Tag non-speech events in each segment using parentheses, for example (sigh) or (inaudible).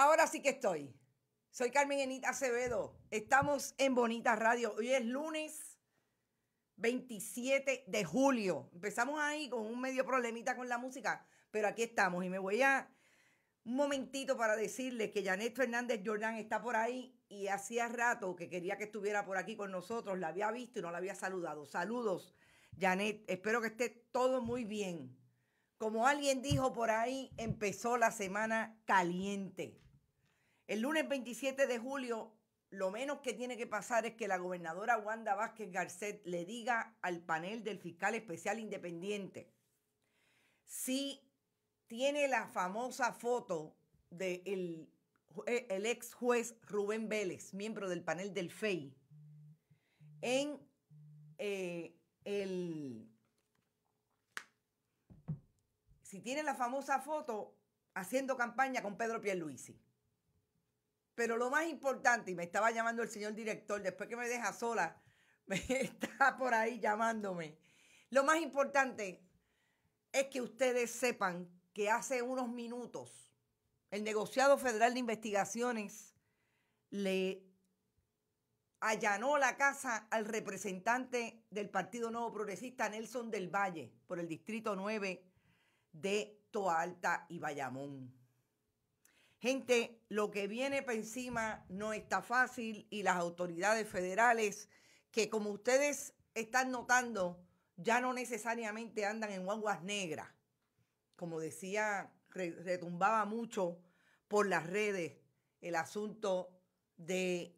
Ahora sí que estoy. Soy Carmen Enita Acevedo. Estamos en Bonita Radio. Hoy es lunes 27 de julio. Empezamos ahí con un medio problemita con la música, pero aquí estamos y me voy a un momentito para decirles que Janet Fernández Jordan está por ahí y hacía rato que quería que estuviera por aquí con nosotros. La había visto y no la había saludado. Saludos, Janet. Espero que esté todo muy bien. Como alguien dijo por ahí, empezó la semana caliente. El lunes 27 de julio, lo menos que tiene que pasar es que la gobernadora Wanda Vázquez Garcet le diga al panel del fiscal especial independiente si tiene la famosa foto del ex juez Rubén Vélez, miembro del panel del FEI, en eh, el... Si tiene la famosa foto haciendo campaña con Pedro Pierluisi. Pero lo más importante, y me estaba llamando el señor director, después que me deja sola, (laughs) me está por ahí llamándome. Lo más importante es que ustedes sepan que hace unos minutos el negociado federal de investigaciones le allanó la casa al representante del Partido Nuevo Progresista, Nelson del Valle, por el Distrito 9 de Toalta y Bayamón. Gente, lo que viene por encima no está fácil y las autoridades federales, que como ustedes están notando, ya no necesariamente andan en guaguas negras, como decía, retumbaba mucho por las redes el asunto de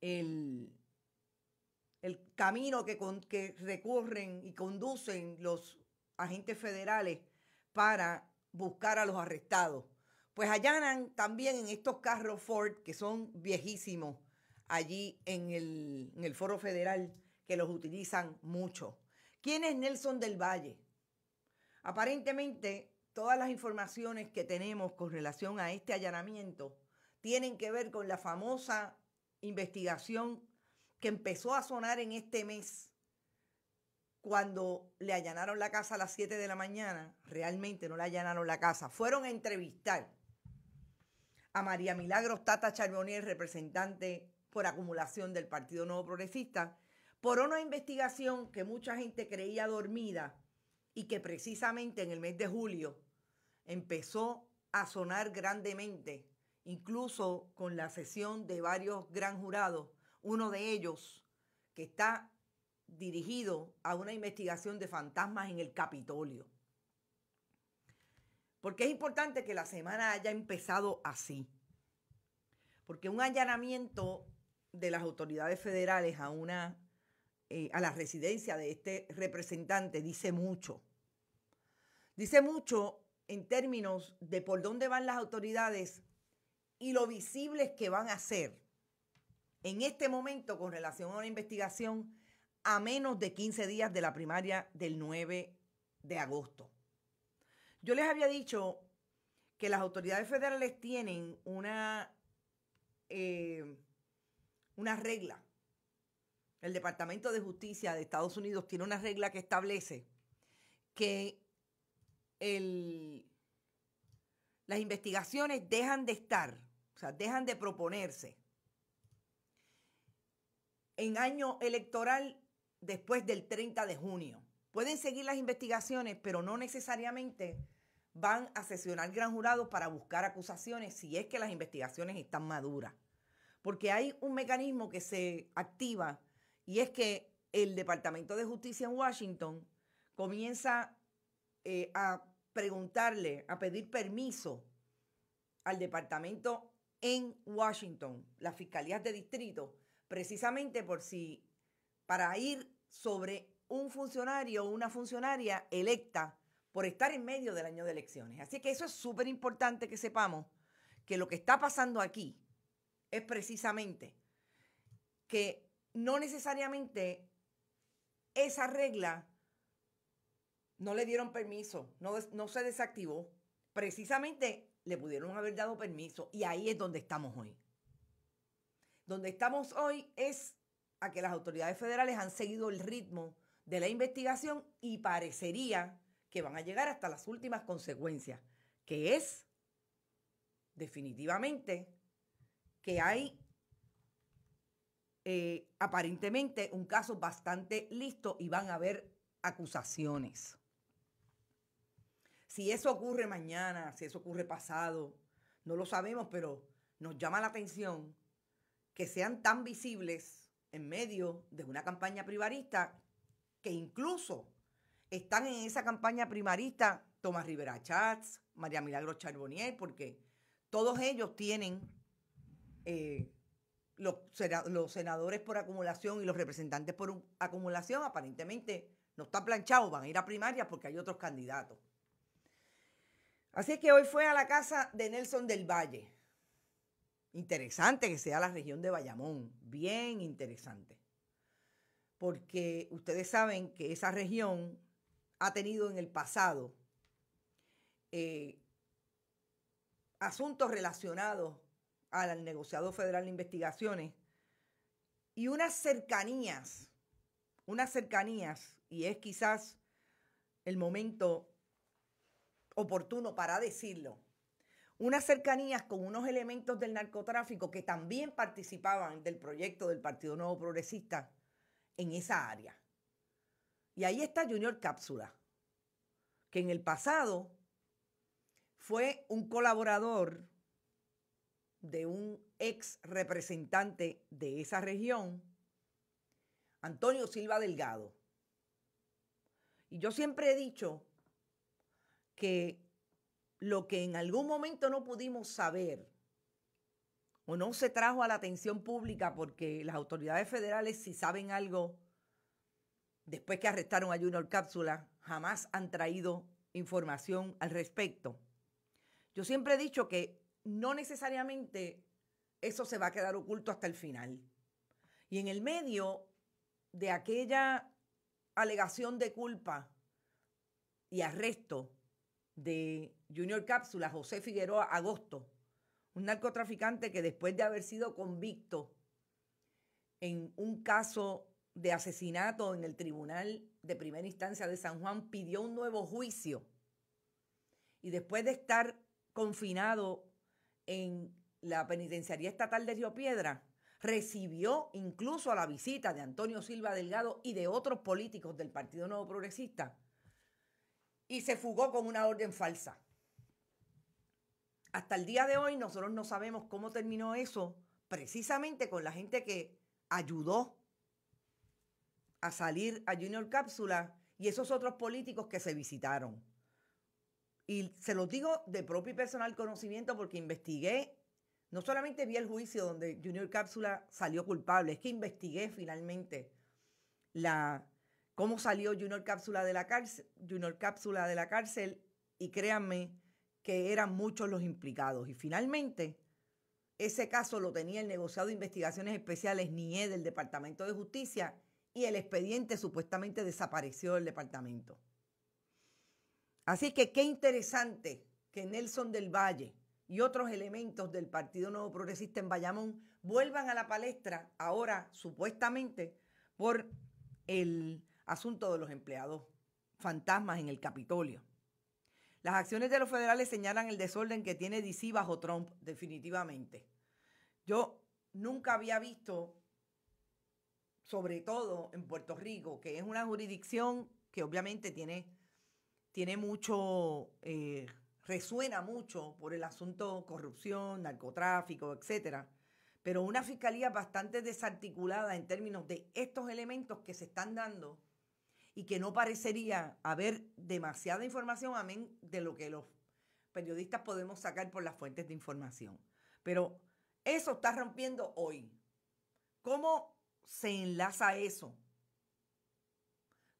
el, camino que, recurren y conducen los agentes federales para buscar a los arrestados. Pues allanan también en estos carros Ford, que son viejísimos, allí en el, Foro Federal, que los utilizan mucho. ¿Quién es Nelson del Valle? Aparentemente, todas las informaciones que tenemos con relación a este allanamiento tienen que ver con la famosa investigación que empezó a sonar en este mes cuando le allanaron la casa a las 7 de la mañana, realmente no le allanaron la casa, fueron a entrevistar a María Milagros Tata Charbonier, representante por acumulación del Partido Nuevo Progresista, por una investigación que mucha gente creía dormida y que precisamente en el mes de julio empezó a sonar grandemente, incluso con la sesión de varios gran jurados, uno de ellos que está dirigido a una investigación de fantasmas en el Capitolio. Porque es importante que la semana haya empezado así. Porque un allanamiento de las autoridades federales a una eh, a la residencia de este representante dice mucho. Dice mucho en términos de por dónde van las autoridades y lo visibles que van a ser en este momento con relación a una investigación a menos de 15 días de la primaria del 9 de agosto. Yo les había dicho que las autoridades federales tienen una, eh, una regla. El Departamento de Justicia de Estados Unidos tiene una regla que establece que las investigaciones dejan de estar, o sea, dejan de proponerse en año electoral después del 30 de junio. Pueden seguir las investigaciones, pero no necesariamente van a sesionar gran jurado para buscar acusaciones si es que las investigaciones están maduras. Porque hay un mecanismo que se activa y es que el Departamento de Justicia en Washington comienza eh, a preguntarle, a pedir permiso al Departamento en Washington, las fiscalías de distrito, precisamente por si para ir sobre un funcionario o una funcionaria electa por estar en medio del año de elecciones. Así que eso es súper importante que sepamos que lo que está pasando aquí es precisamente que no necesariamente esa regla no le dieron permiso, no, se desactivó. Precisamente le pudieron haber dado permiso y ahí es donde estamos hoy. Donde estamos hoy es a que las autoridades federales han seguido el ritmo de la investigación y parecería que van a llegar hasta las últimas consecuencias, que es definitivamente que hay eh, aparentemente un caso bastante listo y van a haber acusaciones. Si eso ocurre mañana, si eso ocurre pasado, no lo sabemos, pero nos llama la atención que sean tan visibles en medio de una campaña privarista que incluso están en esa campaña primarista Tomás Rivera Chats, María Milagro Charbonnier, porque todos ellos tienen eh, los, senadores por acumulación y los representantes por acumulación, aparentemente no está planchado, van a ir a primaria porque hay otros candidatos. Así es que hoy fue a la casa de Nelson del Valle. Interesante que sea la región de Bayamón, bien interesante. Porque ustedes saben que esa región ha tenido en el pasado eh, asuntos relacionados al negociado federal de investigaciones y unas cercanías, unas cercanías, y es quizás el momento oportuno para decirlo, unas cercanías con unos elementos del narcotráfico que también participaban del proyecto del Partido Nuevo Progresista en esa área. Y ahí está Junior Cápsula, que en el pasado fue un colaborador de un ex representante de esa región, Antonio Silva Delgado. Y yo siempre he dicho que lo que en algún momento no pudimos saber o no se trajo a la atención pública porque las autoridades federales si saben algo después que arrestaron a Junior Cápsula, jamás han traído información al respecto. Yo siempre he dicho que no necesariamente eso se va a quedar oculto hasta el final. Y en el medio de aquella alegación de culpa y arresto de Junior Cápsula, José Figueroa Agosto, un narcotraficante que después de haber sido convicto en un caso de asesinato en el Tribunal de Primera Instancia de San Juan pidió un nuevo juicio. Y después de estar confinado en la penitenciaría estatal de Río Piedra, recibió incluso a la visita de Antonio Silva Delgado y de otros políticos del Partido Nuevo Progresista y se fugó con una orden falsa. Hasta el día de hoy nosotros no sabemos cómo terminó eso, precisamente con la gente que ayudó a salir a Junior Cápsula y esos otros políticos que se visitaron. Y se los digo de propio y personal conocimiento porque investigué, no solamente vi el juicio donde Junior Cápsula salió culpable, es que investigué finalmente la, cómo salió Junior Cápsula de la cárcel, Junior Cápsula de la cárcel y créanme que eran muchos los implicados. Y finalmente, ese caso lo tenía el negociado de investigaciones especiales NIE del Departamento de Justicia y el expediente supuestamente desapareció del departamento. Así que qué interesante que Nelson del Valle y otros elementos del Partido Nuevo Progresista en Bayamón vuelvan a la palestra ahora supuestamente por el asunto de los empleados fantasmas en el Capitolio. Las acciones de los federales señalan el desorden que tiene DC bajo Trump, definitivamente. Yo nunca había visto sobre todo en Puerto Rico, que es una jurisdicción que obviamente tiene, tiene mucho, eh, resuena mucho por el asunto corrupción, narcotráfico, etcétera, pero una fiscalía bastante desarticulada en términos de estos elementos que se están dando y que no parecería haber demasiada información, amén de lo que los periodistas podemos sacar por las fuentes de información. Pero eso está rompiendo hoy. ¿Cómo se enlaza eso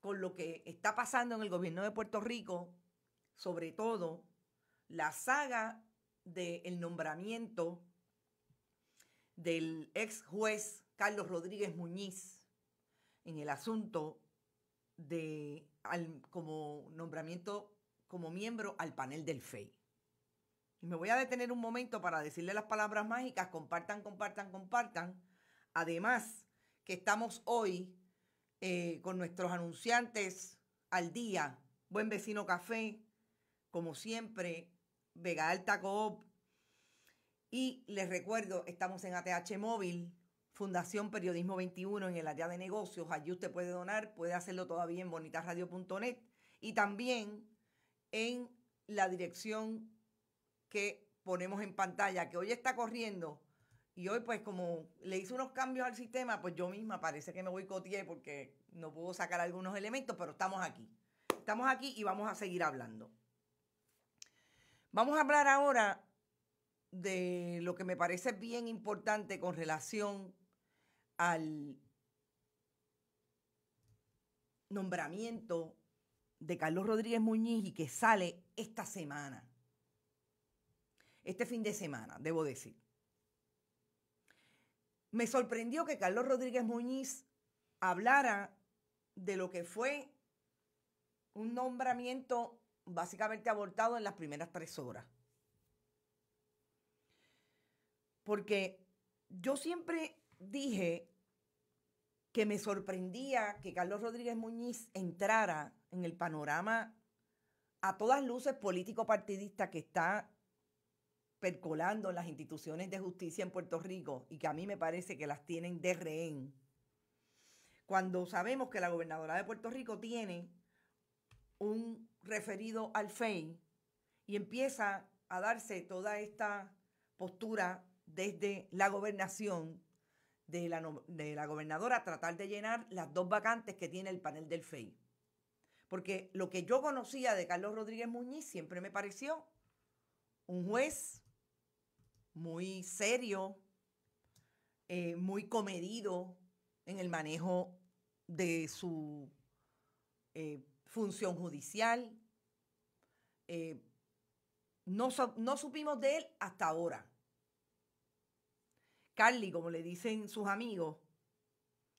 con lo que está pasando en el gobierno de Puerto Rico, sobre todo la saga del nombramiento del ex juez Carlos Rodríguez Muñiz en el asunto de como nombramiento como miembro al panel del FEI. me voy a detener un momento para decirle las palabras mágicas, compartan, compartan, compartan. Además, que estamos hoy eh, con nuestros anunciantes al día. Buen Vecino Café, como siempre, Vega Alta Coop. Y les recuerdo, estamos en ATH Móvil, Fundación Periodismo 21 en el área de negocios. Allí usted puede donar, puede hacerlo todavía en bonitasradio.net y también en la dirección que ponemos en pantalla, que hoy está corriendo y hoy, pues, como le hice unos cambios al sistema, pues yo misma parece que me voy boicoteé porque no puedo sacar algunos elementos, pero estamos aquí. Estamos aquí y vamos a seguir hablando. Vamos a hablar ahora de lo que me parece bien importante con relación al nombramiento de Carlos Rodríguez Muñiz y que sale esta semana. Este fin de semana, debo decir. Me sorprendió que Carlos Rodríguez Muñiz hablara de lo que fue un nombramiento básicamente abortado en las primeras tres horas. Porque yo siempre dije que me sorprendía que Carlos Rodríguez Muñiz entrara en el panorama a todas luces político-partidista que está percolando en las instituciones de justicia en Puerto Rico y que a mí me parece que las tienen de rehén. Cuando sabemos que la gobernadora de Puerto Rico tiene un referido al FEI y empieza a darse toda esta postura desde la gobernación de la, de la gobernadora a tratar de llenar las dos vacantes que tiene el panel del FEI. Porque lo que yo conocía de Carlos Rodríguez Muñiz siempre me pareció un juez muy serio, eh, muy comedido en el manejo de su eh, función judicial. Eh, no, supimos de él hasta ahora. Carly, como le dicen sus amigos,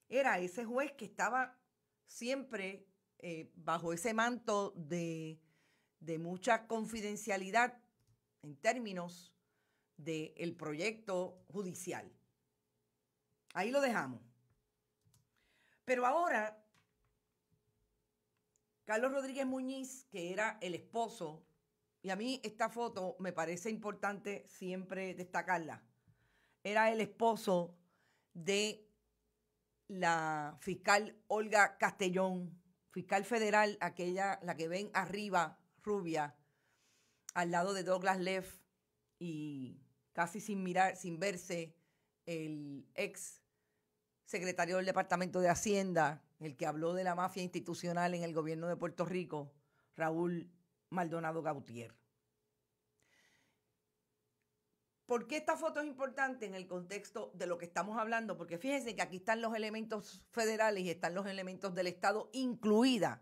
era ese juez que estaba siempre bajo ese manto de, de, mucha confidencialidad en términos del proyecto judicial. Ahí lo dejamos. Pero ahora, Carlos Rodríguez Muñiz, que era el esposo, y a mí esta foto me parece importante siempre destacarla, era el esposo de la fiscal Olga Castellón, fiscal federal, aquella, la que ven arriba, rubia, al lado de Douglas Leff y casi sin mirar, sin verse, el ex secretario del Departamento de Hacienda, el que habló de la mafia institucional en el gobierno de Puerto Rico, Raúl Maldonado Gautier. ¿Por qué esta foto es importante en el contexto de lo que estamos hablando? Porque fíjense que aquí están los elementos federales y están los elementos del Estado, incluida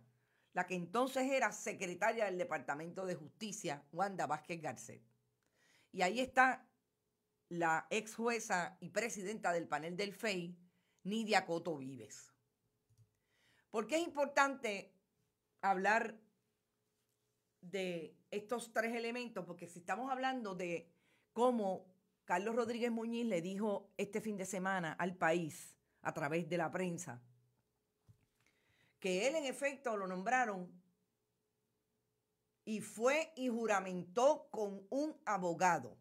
la que entonces era secretaria del Departamento de Justicia, Wanda Vázquez Garcet. Y ahí está la ex jueza y presidenta del panel del FEI, Nidia Coto Vives. ¿Por qué es importante hablar de estos tres elementos? Porque si estamos hablando de cómo Carlos Rodríguez Muñiz le dijo este fin de semana al país a través de la prensa que él en efecto lo nombraron y fue y juramentó con un abogado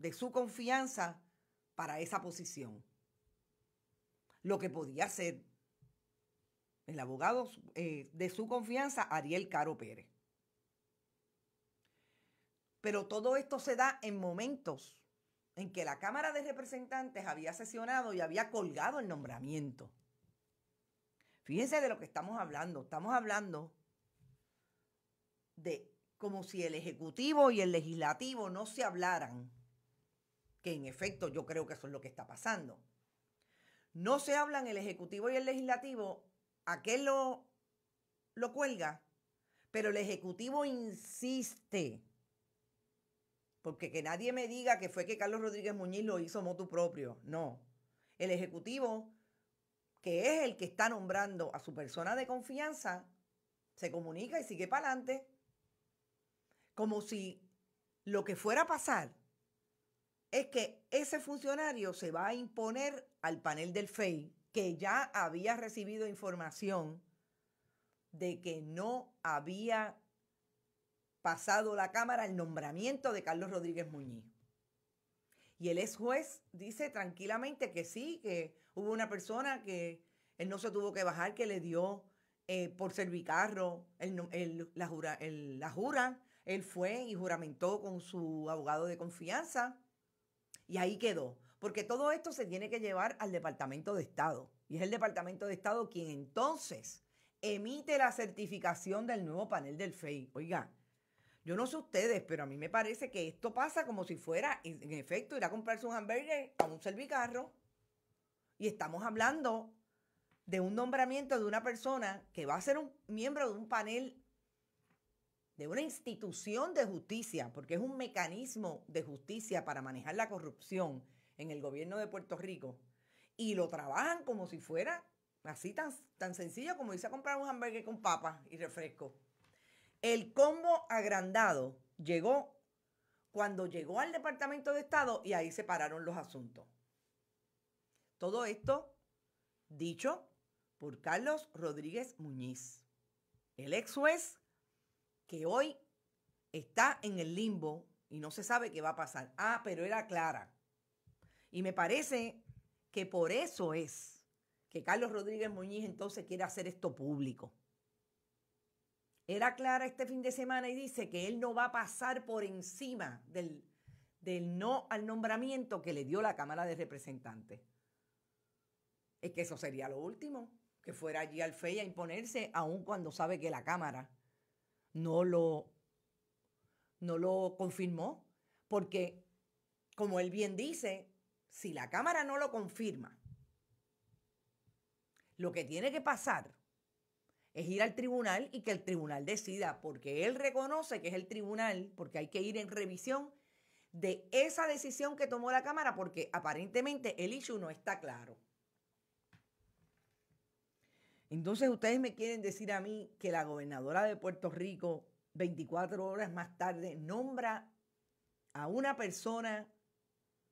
de su confianza para esa posición. Lo que podía ser el abogado eh, de su confianza, Ariel Caro Pérez. Pero todo esto se da en momentos en que la Cámara de Representantes había sesionado y había colgado el nombramiento. Fíjense de lo que estamos hablando. Estamos hablando de como si el Ejecutivo y el Legislativo no se hablaran que en efecto yo creo que eso es lo que está pasando. No se hablan el Ejecutivo y el Legislativo, aquel lo, lo cuelga, pero el Ejecutivo insiste. Porque que nadie me diga que fue que Carlos Rodríguez Muñiz lo hizo motu propio. No. El Ejecutivo, que es el que está nombrando a su persona de confianza, se comunica y sigue para adelante. Como si lo que fuera a pasar es que ese funcionario se va a imponer al panel del FEI, que ya había recibido información de que no había pasado la Cámara el nombramiento de Carlos Rodríguez Muñiz. Y el ex juez dice tranquilamente que sí, que hubo una persona que él no se tuvo que bajar, que le dio eh, por servicarro la, la jura. Él fue y juramentó con su abogado de confianza. Y ahí quedó. Porque todo esto se tiene que llevar al Departamento de Estado. Y es el Departamento de Estado quien entonces emite la certificación del nuevo panel del FEI. Oiga, yo no sé ustedes, pero a mí me parece que esto pasa como si fuera, en efecto, ir a comprarse un hamburger o un servicarro. Y estamos hablando de un nombramiento de una persona que va a ser un miembro de un panel de una institución de justicia, porque es un mecanismo de justicia para manejar la corrupción en el gobierno de Puerto Rico, y lo trabajan como si fuera así tan, tan sencillo como irse a comprar un hamburgues con papas y refresco. El combo agrandado llegó cuando llegó al Departamento de Estado y ahí se pararon los asuntos. Todo esto dicho por Carlos Rodríguez Muñiz, el ex juez que hoy está en el limbo y no se sabe qué va a pasar. Ah, pero era clara. Y me parece que por eso es que Carlos Rodríguez Muñiz entonces quiere hacer esto público. Era clara este fin de semana y dice que él no va a pasar por encima del, del no al nombramiento que le dio la Cámara de Representantes. Es que eso sería lo último, que fuera allí al FEI a imponerse, aun cuando sabe que la Cámara no lo, no lo confirmó, porque como él bien dice, si la Cámara no lo confirma, lo que tiene que pasar es ir al tribunal y que el tribunal decida, porque él reconoce que es el tribunal, porque hay que ir en revisión de esa decisión que tomó la Cámara, porque aparentemente el issue no está claro. Entonces ustedes me quieren decir a mí que la gobernadora de Puerto Rico 24 horas más tarde nombra a una persona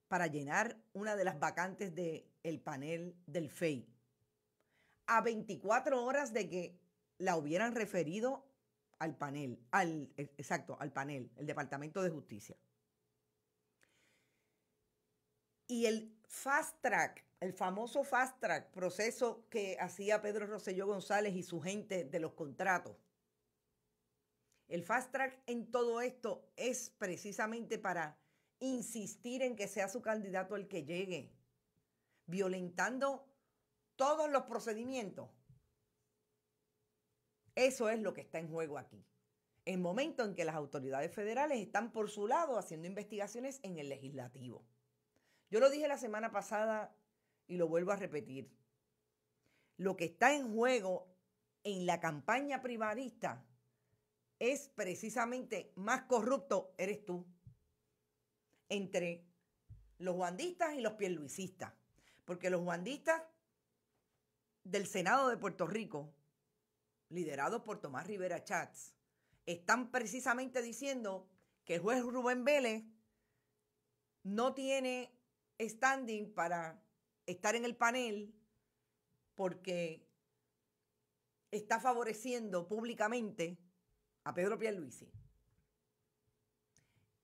para llenar una de las vacantes del el panel del FEI. A 24 horas de que la hubieran referido al panel, al e, exacto, al panel, el Departamento de Justicia. Y el fast track, el famoso fast track, proceso que hacía Pedro Rosselló González y su gente de los contratos. El fast track en todo esto es precisamente para insistir en que sea su candidato el que llegue, violentando todos los procedimientos. Eso es lo que está en juego aquí. En momento en que las autoridades federales están por su lado haciendo investigaciones en el legislativo. Yo lo dije la semana pasada y lo vuelvo a repetir. Lo que está en juego en la campaña privatista es precisamente más corrupto eres tú entre los guandistas y los pierluisistas. Porque los guandistas del Senado de Puerto Rico, liderados por Tomás Rivera Chats, están precisamente diciendo que el juez Rubén Vélez no tiene standing para estar en el panel porque está favoreciendo públicamente a Pedro Pierluisi.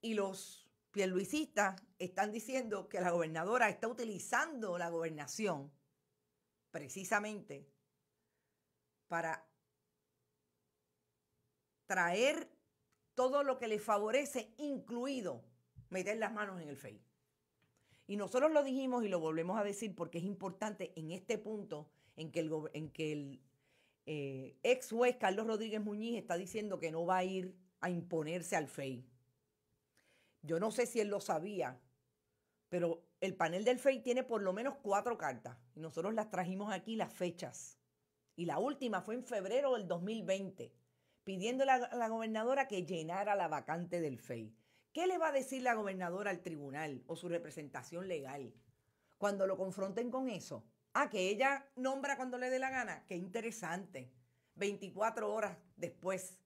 Y los pierluisistas están diciendo que la gobernadora está utilizando la gobernación precisamente para traer todo lo que le favorece, incluido meter las manos en el FEI. Y nosotros lo dijimos y lo volvemos a decir porque es importante en este punto en que el, en que eh, ex juez Carlos Rodríguez Muñiz está diciendo que no va a ir a imponerse al FEI. Yo no sé si él lo sabía, pero el panel del FEI tiene por lo menos cuatro cartas. Y nosotros las trajimos aquí las fechas. Y la última fue en febrero del 2020, pidiéndole a la gobernadora que llenara la vacante del FEI. ¿Qué le va a decir la gobernadora al tribunal o su representación legal cuando lo confronten con eso? Ah, que ella nombra cuando le dé la gana. Qué interesante. 24 horas después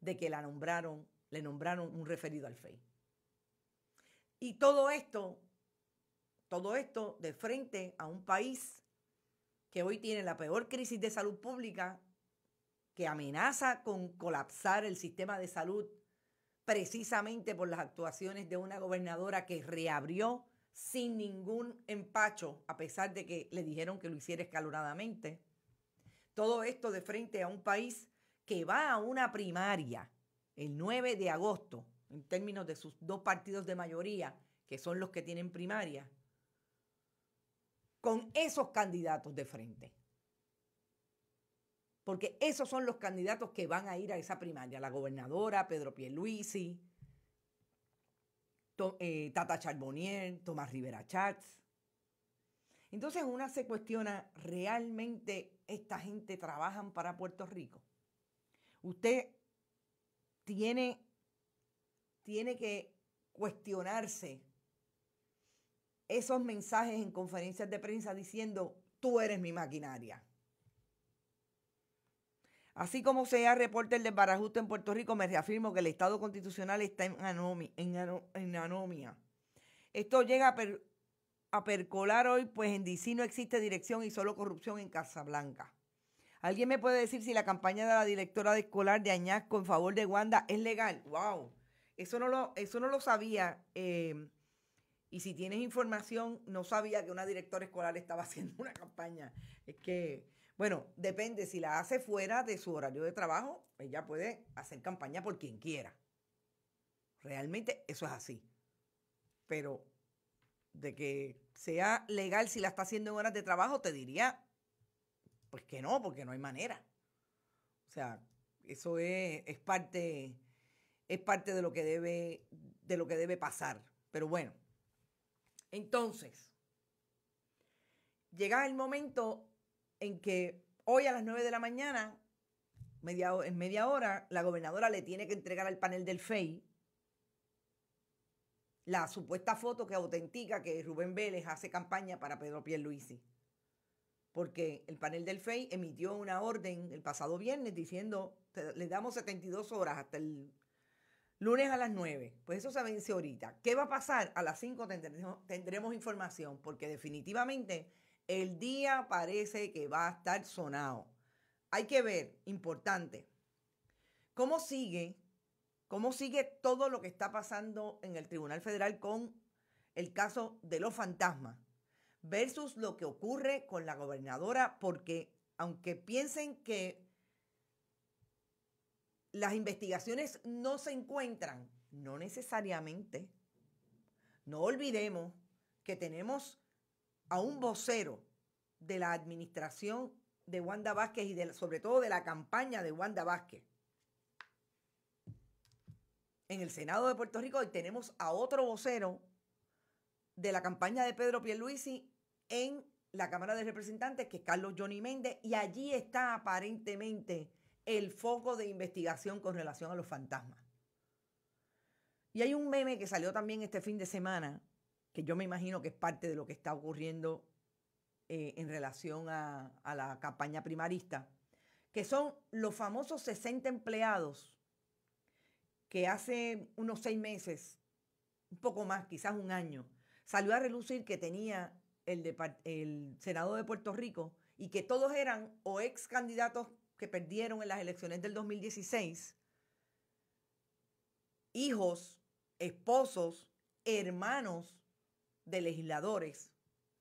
de que la nombraron, le nombraron un referido al FEI. Y todo esto, todo esto de frente a un país que hoy tiene la peor crisis de salud pública, que amenaza con colapsar el sistema de salud precisamente por las actuaciones de una gobernadora que reabrió sin ningún empacho, a pesar de que le dijeron que lo hiciera escalonadamente. Todo esto de frente a un país que va a una primaria el 9 de agosto, en términos de sus dos partidos de mayoría, que son los que tienen primaria, con esos candidatos de frente. Porque esos son los candidatos que van a ir a esa primaria. La gobernadora, Pedro Pierluisi, Luisi, eh, Tata Charbonnier, Tomás Rivera Chats. Entonces una se cuestiona, ¿realmente esta gente trabajan para Puerto Rico? Usted tiene, tiene que cuestionarse esos mensajes en conferencias de prensa diciendo, tú eres mi maquinaria. Así como sea reporter reporta el desbarajuste en Puerto Rico, me reafirmo que el Estado constitucional está en, anomia. Esto llega a, percolar hoy, pues en DC no existe dirección y solo corrupción en Casablanca. ¿Alguien me puede decir si la campaña de la directora escolar de Añasco en favor de Wanda es legal? ¡Wow! Eso no lo, eso no lo sabía. Eh, y si tienes información, no sabía que una directora escolar estaba (laughs) haciendo una campaña. Es que bueno, depende, si la hace fuera de su horario de trabajo, ella puede hacer campaña por quien quiera. Realmente eso es así. Pero de que sea legal si la está haciendo en horas de trabajo, te diría, pues que no, porque no hay manera. O sea, eso es, parte, es parte de lo que debe, de lo que debe pasar. Pero bueno, entonces, llega el momento en que hoy a las 9 de la mañana, en media hora, la gobernadora le tiene que entregar al panel del FEI la supuesta foto que autentica que Rubén Vélez hace campaña para Pedro Pierluisi. Porque el panel del FEI emitió una orden el pasado viernes diciendo, le damos 72 horas hasta el lunes a las 9. Pues eso se vence ahorita. ¿Qué va a pasar? A las 5 tendremos información, porque definitivamente el día parece que va a estar sonado. Hay que ver, importante, cómo sigue, cómo sigue todo lo que está pasando en el Tribunal Federal con el caso de los fantasmas versus lo que ocurre con la gobernadora, porque aunque piensen que las investigaciones no se encuentran, no necesariamente. No olvidemos que tenemos a un vocero de la administración de Wanda Vázquez y sobre todo de la campaña de Wanda Vázquez. En el Senado de Puerto Rico y tenemos a otro vocero de la campaña de Pedro Pierluisi en la Cámara de Representantes, que es Carlos Johnny Méndez, y allí está aparentemente el foco de investigación con relación a los fantasmas. Y hay un meme que salió también este fin de semana que yo me imagino que es parte de lo que está ocurriendo eh, en relación a, la campaña primarista, que son los famosos 60 empleados que hace unos seis meses, un poco más, quizás un año, salió a relucir que tenía el, el Senado de Puerto Rico y que todos eran o ex candidatos que perdieron en las elecciones del 2016, hijos, esposos, hermanos de legisladores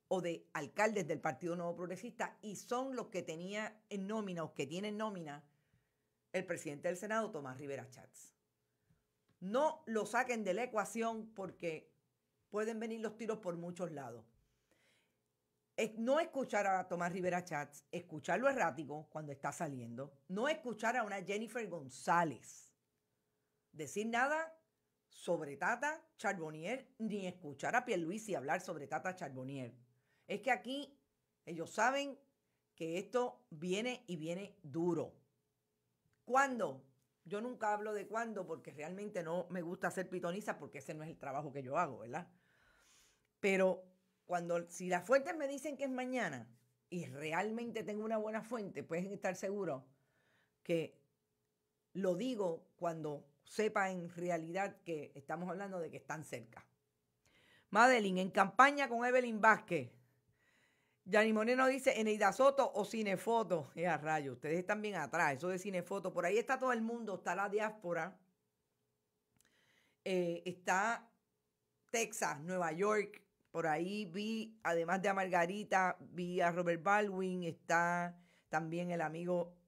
o de alcaldes del Partido Nuevo Progresista y son los que tenía en nómina o que tienen nómina el presidente del Senado, Tomás Rivera Chats. No lo saquen de la ecuación porque pueden venir los tiros por muchos lados. No escuchar a Tomás Rivera Chats, escucharlo errático cuando está saliendo, no escuchar a una Jennifer González decir nada sobre Tata Charbonnier ni escuchar a y hablar sobre Tata Charbonnier. Es que aquí ellos saben que esto viene y viene duro. ¿Cuándo? Yo nunca hablo de cuándo porque realmente no me gusta hacer pitoniza porque ese no es el trabajo que yo hago, ¿verdad? Pero cuando si las fuentes me dicen que es mañana y realmente tengo una buena fuente, pueden estar seguro que lo digo cuando sepa en realidad que estamos hablando de que están cerca. Madeline, en campaña con Evelyn Vázquez. Yanni Moreno dice Eneida Soto o Cinefoto. Eh, a rayo, ustedes están bien atrás, eso de Cinefoto. Por ahí está todo el mundo, está la diáspora. Eh, está Texas, Nueva York. Por ahí vi, además de a Margarita, vi a Robert Baldwin, está también el amigo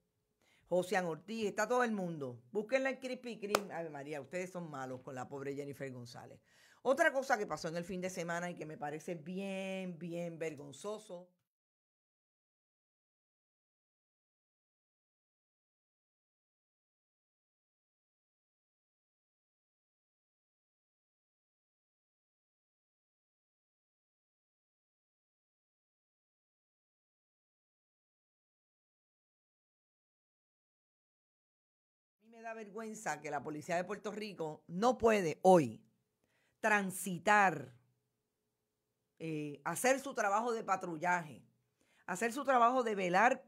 José Ortiz, está todo el mundo. Búsquenla en Crispy Cream. ver María, ustedes son malos con la pobre Jennifer González. Otra cosa que pasó en el fin de semana y que me parece bien, bien vergonzoso vergüenza que la policía de Puerto Rico no puede hoy transitar, eh, hacer su trabajo de patrullaje, hacer su trabajo de velar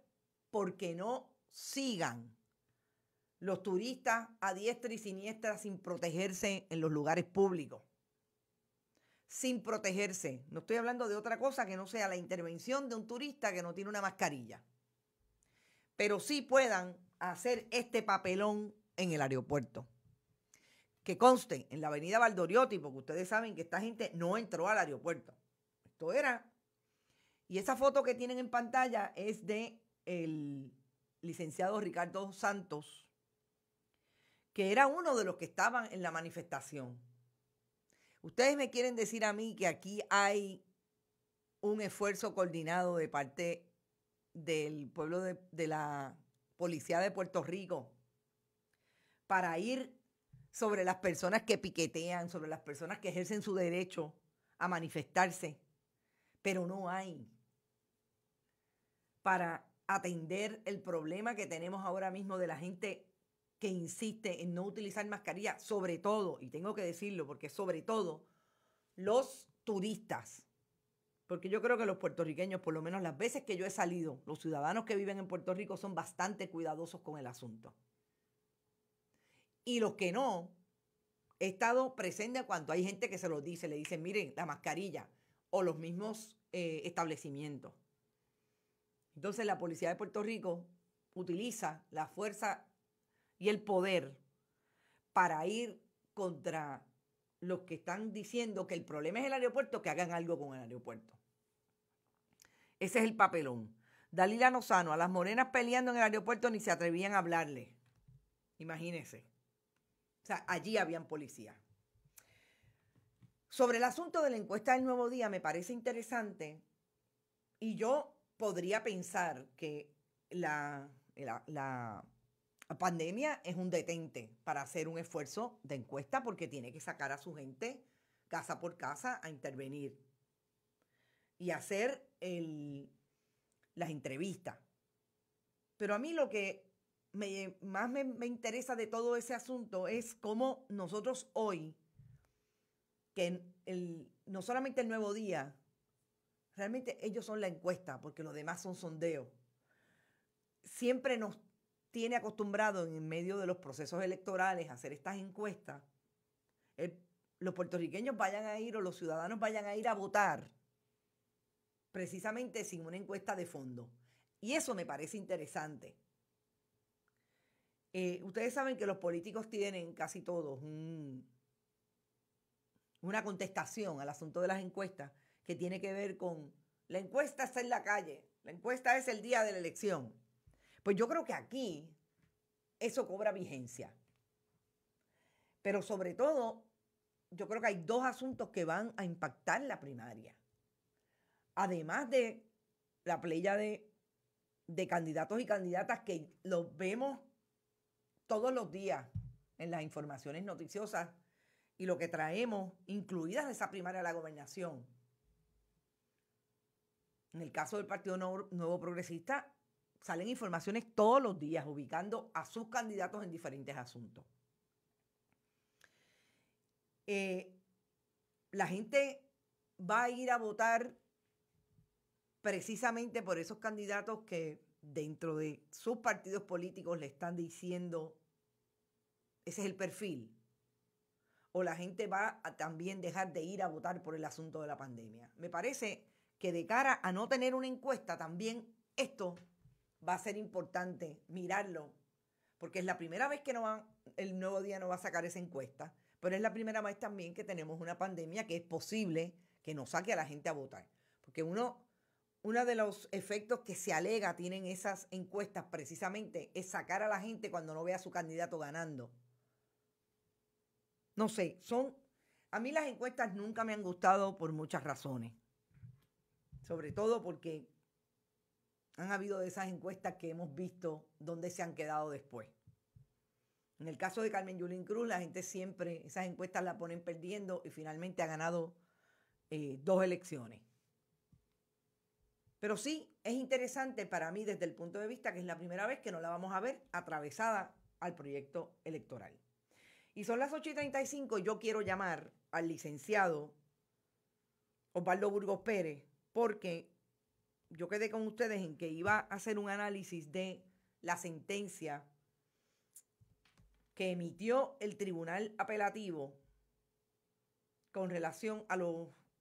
porque no sigan los turistas a diestra y siniestra sin protegerse en los lugares públicos. Sin protegerse. No estoy hablando de otra cosa que no sea la intervención de un turista que no tiene una mascarilla. Pero sí puedan hacer este papelón en el aeropuerto. Que conste, en la avenida Valdoriotti, porque ustedes saben que esta gente no entró al aeropuerto. Esto era. Y esa foto que tienen en pantalla es de el licenciado Ricardo Santos, que era uno de los que estaban en la manifestación. Ustedes me quieren decir a mí que aquí hay un esfuerzo coordinado de parte del pueblo de, de la policía de Puerto Rico para ir sobre las personas que piquetean, sobre las personas que ejercen su derecho a manifestarse, pero no hay para atender el problema que tenemos ahora mismo de la gente que insiste en no utilizar mascarilla, sobre todo, y tengo que decirlo porque sobre todo, los turistas. Porque yo creo que los puertorriqueños, por lo menos las veces que yo he salido, los ciudadanos que viven en Puerto Rico son bastante cuidadosos con el asunto. Y los que no, he estado presente cuando hay gente que se lo dice, le dicen, miren, la mascarilla o los mismos eh, establecimientos. Entonces la policía de Puerto Rico utiliza la fuerza y el poder para ir contra los que están diciendo que el problema es el aeropuerto, que hagan algo con el aeropuerto. Ese es el papelón. Dalila Nozano, a las morenas peleando en el aeropuerto ni se atrevían a hablarle. Imagínense. O sea, allí habían policías. Sobre el asunto de la encuesta del nuevo día me parece interesante y yo podría pensar que la, la, pandemia es un detente para hacer un esfuerzo de encuesta porque tiene que sacar a su gente casa por casa a intervenir y hacer las entrevistas. Pero a mí lo que más me, interesa de todo ese asunto es cómo nosotros hoy, que no solamente el nuevo día, realmente ellos son la encuesta, porque los demás son sondeos, siempre nos tiene acostumbrado en medio de los procesos electorales a hacer estas encuestas, los puertorriqueños vayan a ir o los ciudadanos vayan a ir a votar precisamente sin una encuesta de fondo. Y eso me parece interesante. Eh, ustedes saben que los políticos tienen casi todos una contestación al asunto de las encuestas que tiene que ver con la encuesta está en la calle, la encuesta es el día de la elección. Pues yo creo que aquí eso cobra vigencia. Pero sobre todo, yo creo que hay dos asuntos que van a impactar la primaria. Además de la playa de, de candidatos y candidatas que los vemos todos los días en las informaciones noticiosas y lo que traemos, incluidas esa primaria de la gobernación. En el caso del Partido Nuevo, Progresista, salen informaciones todos los días ubicando a sus candidatos en diferentes asuntos. Eh, la gente va a ir a votar precisamente por esos candidatos que dentro de sus partidos políticos le están diciendo ese es el perfil. O la gente va a también dejar de ir a votar por el asunto de la pandemia. Me parece que de cara a no tener una encuesta, también esto va a ser importante mirarlo. Porque es la primera vez que no va, el nuevo día no va a sacar esa encuesta, pero es la primera vez también que tenemos una pandemia que es posible que no saque a la gente a votar. Porque uno, uno de los efectos que se alega tienen esas encuestas precisamente es sacar a la gente cuando no vea a su candidato ganando. No sé, son... A mí las encuestas nunca me han gustado por muchas razones. Sobre todo porque han habido de esas encuestas que hemos visto dónde se han quedado después. En el caso de Carmen Yulín Cruz, la gente siempre, esas encuestas la ponen perdiendo y finalmente ha ganado eh, dos elecciones. Pero sí, es interesante para mí desde el punto de vista que es la primera vez que no la vamos a ver atravesada al proyecto electoral. Y son las 8 y 35. Yo quiero llamar al licenciado Osvaldo Burgos Pérez, porque yo quedé con ustedes en que iba a hacer un análisis de la sentencia que emitió el tribunal apelativo con relación a,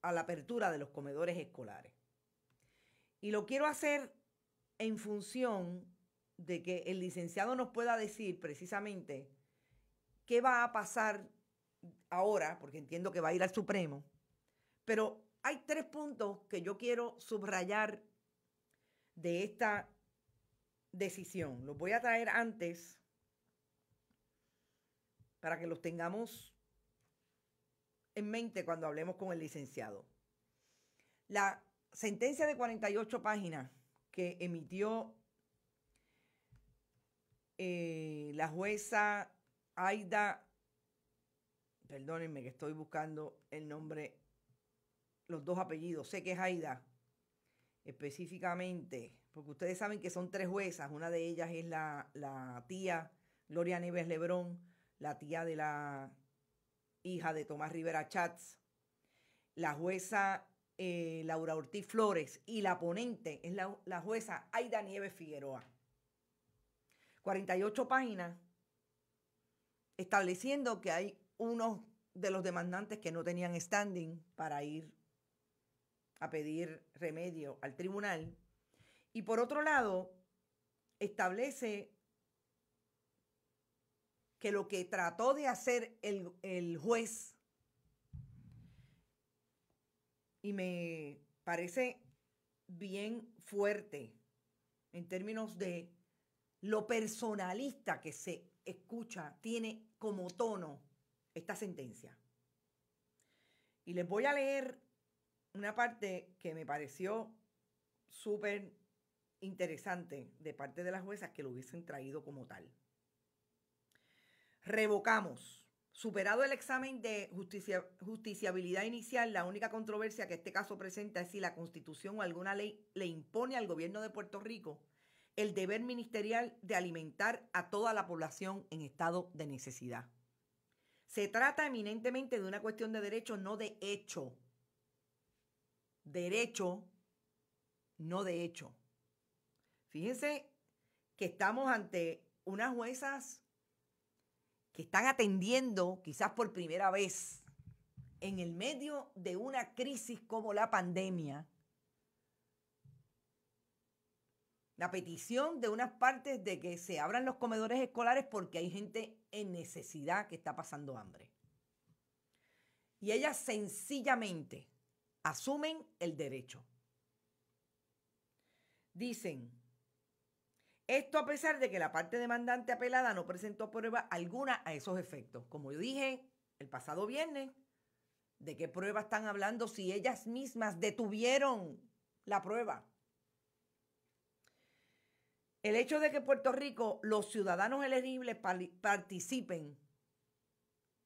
a la apertura de los comedores escolares. Y lo quiero hacer en función de que el licenciado nos pueda decir precisamente qué va a pasar ahora, porque entiendo que va a ir al Supremo, pero hay tres puntos que yo quiero subrayar de esta decisión. Los voy a traer antes para que los tengamos en mente cuando hablemos con el licenciado. La sentencia de 48 páginas que emitió eh, la jueza Aida, perdónenme que estoy buscando el nombre, los dos apellidos, sé que es Aida específicamente, porque ustedes saben que son tres juezas, una de ellas es la, tía Gloria Nieves Lebrón, la tía de la hija de Tomás Rivera Chats, la jueza eh, Laura Ortiz Flores y la ponente es la, la, jueza Aida Nieves Figueroa. 48 páginas estableciendo que hay unos de los demandantes que no tenían standing para ir a pedir remedio al tribunal. Y por otro lado, establece que lo que trató de hacer el, el juez, y me parece bien fuerte en términos de lo personalista que se escucha, tiene como tono esta sentencia. Y les voy a leer una parte que me pareció súper interesante de parte de las juezas que lo hubiesen traído como tal. Revocamos. Superado el examen de justiciabilidad inicial, la única controversia que este caso presenta es si la Constitución o alguna ley le impone al gobierno de Puerto Rico el deber ministerial de alimentar a toda la población en estado de necesidad. Se trata eminentemente de una cuestión de derecho, no de hecho. Derecho, no de hecho. Fíjense que estamos ante unas juezas que están atendiendo, quizás por primera vez, en el medio de una crisis como la pandemia, la petición de unas partes de que se abran los comedores escolares porque hay gente en necesidad que está pasando hambre. Y ellas sencillamente asumen el derecho. Dicen, esto a pesar de que la parte demandante apelada no presentó prueba alguna a esos efectos. Como yo dije el pasado viernes, ¿de qué prueba están hablando si ellas mismas detuvieron la prueba? el hecho de que en Puerto Rico los ciudadanos elegibles participen,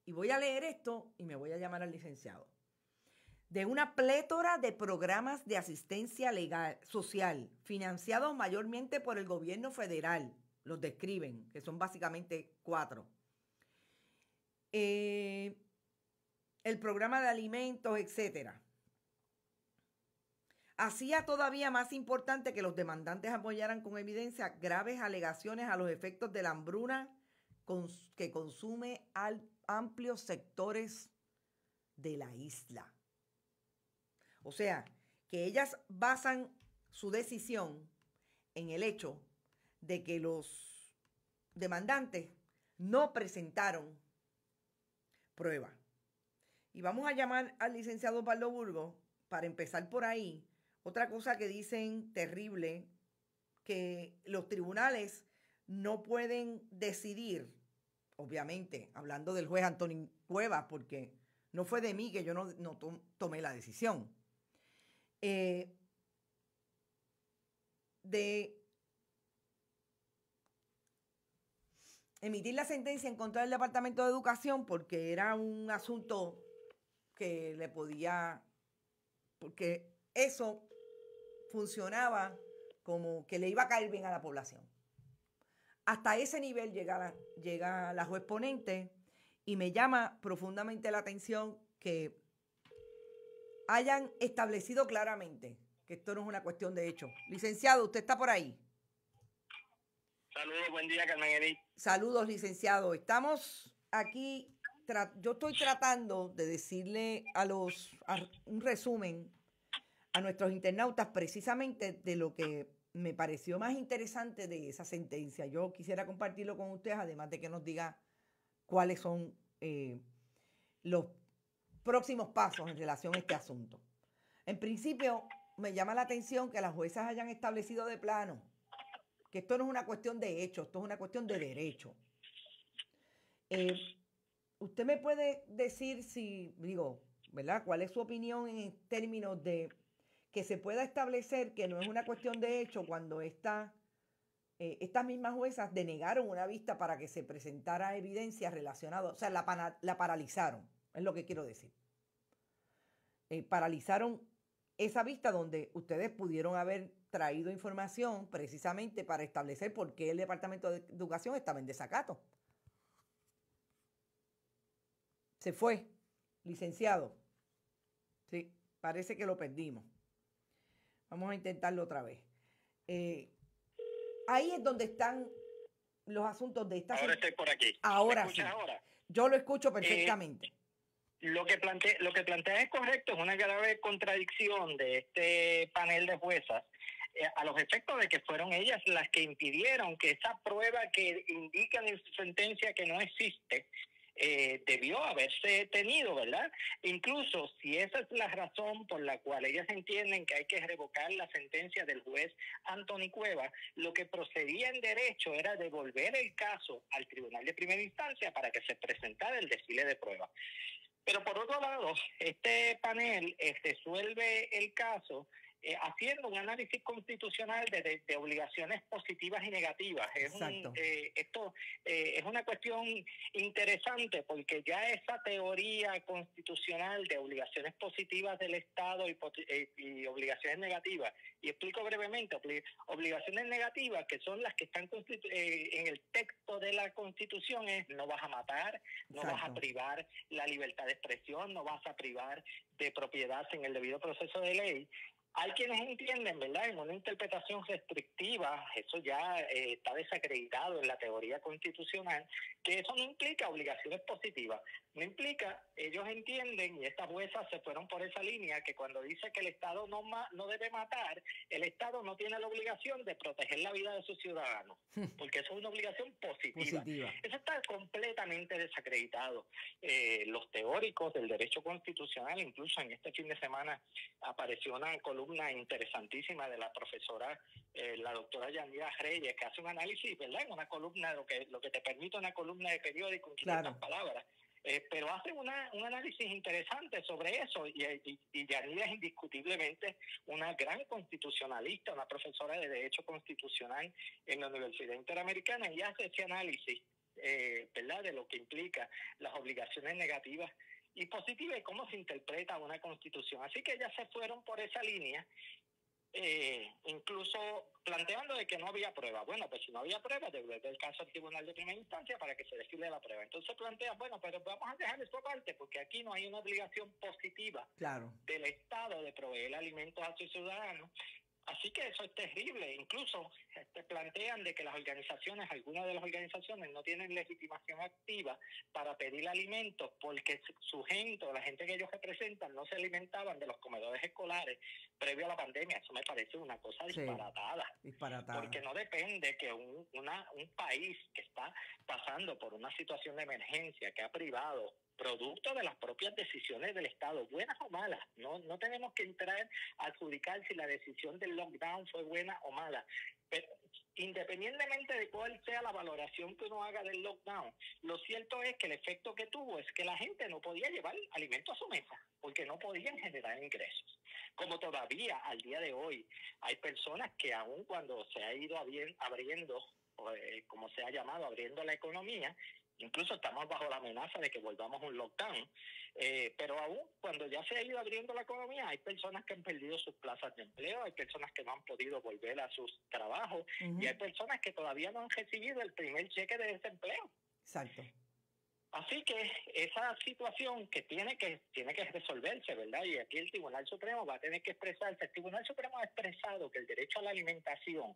y voy a leer esto y me voy a llamar al licenciado, de una plétora de programas de asistencia legal, social, financiados mayormente por el gobierno federal, los describen, que son básicamente cuatro. Eh, el programa de alimentos, etcétera hacía todavía más importante que los demandantes apoyaran con evidencia graves alegaciones a los efectos de la hambruna que consume al amplios sectores de la isla. O sea, que ellas basan su decisión en el hecho de que los demandantes no presentaron prueba. Y vamos a llamar al licenciado Pablo Burgo para empezar por ahí otra cosa que dicen terrible, que los tribunales no pueden decidir, obviamente, hablando del juez Antonio Cuevas, porque no fue de mí que yo no, tomé la decisión, eh, de emitir la sentencia en contra del Departamento de Educación porque era un asunto que le podía, porque eso funcionaba como que le iba a caer bien a la población. Hasta ese nivel llega la, llega juez ponente y me llama profundamente la atención que hayan establecido claramente que esto no es una cuestión de hecho. Licenciado, usted está por ahí. Saludos, buen día, Carmen Saludos, licenciado. Estamos aquí, yo estoy tratando de decirle a los, un resumen a nuestros internautas precisamente de lo que me pareció más interesante de esa sentencia. Yo quisiera compartirlo con ustedes, además de que nos diga cuáles son eh, los próximos pasos en relación a este asunto. En principio, me llama la atención que las juezas hayan establecido de plano que esto no es una cuestión de hecho, esto es una cuestión de derecho. Eh, ¿Usted me puede decir si, digo, ¿verdad? ¿Cuál es su opinión en términos de que se pueda establecer que no es una cuestión de hecho cuando eh, estas mismas juezas denegaron una vista para que se presentara evidencia relacionada, o sea, la, la paralizaron, es lo que quiero decir. Eh, paralizaron esa vista donde ustedes pudieron haber traído información precisamente para establecer por qué el Departamento de Educación estaba en desacato. Se fue, licenciado. Sí, parece que lo perdimos. Vamos a intentarlo otra vez. Eh, ahí es donde están los asuntos de esta. Ahora estoy por aquí. Ahora sí. Yo lo escucho eh, perfectamente. lo que plantea, lo que plantea es correcto, es una grave contradicción de este panel de juezas eh, a los efectos de que fueron ellas las que impidieron que esa prueba que indican en su sentencia que no existe eh, debió haberse tenido, ¿verdad? Incluso si esa es la razón por la cual ellas entienden que hay que revocar la sentencia del juez Anthony Cueva, lo que procedía en derecho era devolver el caso al tribunal de primera instancia para que se presentara el desfile de prueba. Pero por otro lado, este panel eh, resuelve el caso eh, haciendo un análisis constitucional de, de, obligaciones positivas y negativas. Es eh, esto eh, es una cuestión interesante porque ya esa teoría constitucional de obligaciones positivas del Estado y, obligaciones negativas, y explico brevemente, obligaciones negativas que son las que están en el texto de la Constitución es no vas a matar, no vas a privar la libertad de expresión, no vas a privar de propiedad en el debido proceso de ley hay quienes entienden, ¿verdad?, en una interpretación restrictiva, eso ya eh, está desacreditado en la teoría constitucional, que eso no implica obligaciones positivas. No implica, ellos entienden, y estas juezas se fueron por esa línea, que cuando dice que el Estado no, no debe matar, el Estado no tiene la obligación de proteger la vida de sus ciudadanos, hmm. porque eso es una obligación positiva. Eso está completamente desacreditado. Eh, los teóricos del derecho constitucional, incluso en este fin de semana, apareció una con columna interesantísima de la profesora, eh, la doctora Yanira Reyes, que hace un análisis, ¿verdad? En una columna, lo que, lo que te permite una columna de periódico en 500 palabras. Eh, pero hace una, un análisis interesante sobre eso eh, y, y, Yanira es indiscutiblemente una gran constitucionalista, una profesora de Derecho Constitucional en la Universidad Interamericana y hace ese análisis, ¿verdad?, de lo que implica las obligaciones negativas y positiva es cómo se interpreta una constitución. Así que ya se fueron por esa línea, eh, incluso planteando de que no había prueba. Bueno, pues si no había prueba, devuelve el caso al tribunal de primera instancia para que se decida la prueba. Entonces plantea, bueno, pero vamos a dejar esto aparte porque aquí no hay una obligación positiva del Estado de proveer alimentos a sus ciudadanos. Así que eso es terrible. Incluso se este, plantean de que las organizaciones, algunas de las organizaciones no tienen legitimación activa para pedir alimentos porque su gente o la gente que ellos representan no se alimentaban de los comedores escolares previo a la pandemia. Eso me parece una cosa disparatada. Porque no depende que un, un país que está pasando por una situación de emergencia, que ha privado producto de las propias decisiones del Estado, buenas o malas. No, no tenemos que entrar a adjudicar si la decisión del lockdown fue buena o mala. Pero independientemente de cuál sea la valoración que uno haga del lockdown, lo cierto es que el efecto que tuvo es que la gente no podía llevar alimento a su mesa porque no podían generar ingresos. Como todavía al día de hoy hay personas que aún cuando se ha ido abriendo, eh, como se ha llamado, abriendo la economía, incluso estamos bajo la amenaza de que volvamos a un lockdown, eh, pero aún cuando ya se ha ido abriendo la economía, hay personas que han perdido sus plazas de empleo, hay personas que no han podido volver a sus trabajos y hay personas que todavía no han recibido el primer cheque de desempleo. Exacto. Así que esa situación que tiene que tiene que resolverse, ¿verdad? Y aquí el Tribunal Supremo va a tener que expresarse. El Tribunal Supremo ha expresado que el derecho a la alimentación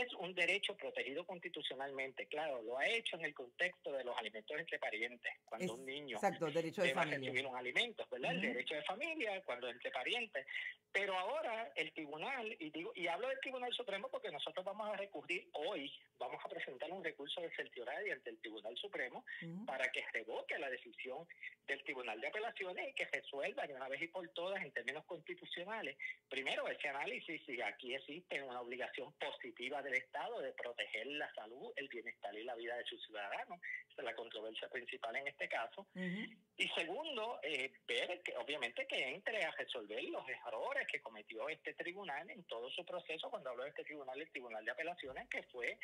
es un derecho protegido constitucionalmente, claro, lo ha hecho en el contexto de los alimentos entre parientes, cuando un niño exacto, derecho de familia. recibir un alimentos, ¿verdad? El derecho de familia, cuando entre parientes. Pero ahora el tribunal, y digo, y hablo del Tribunal Supremo porque nosotros vamos a recurrir hoy, vamos a presentar un recurso de certiorari ante el Tribunal Supremo para que revoque la decisión del Tribunal de Apelaciones y que resuelva de una vez y por todas en términos constitucionales, primero ese análisis si aquí existe una obligación positiva del Estado de proteger la salud, el bienestar y la vida de sus ciudadanos. Esa es la controversia principal en este caso. Y segundo, eh, ver que obviamente que entre a resolver los errores que cometió este tribunal en todo su proceso. Cuando habló de este tribunal, el Tribunal de Apelaciones, que fue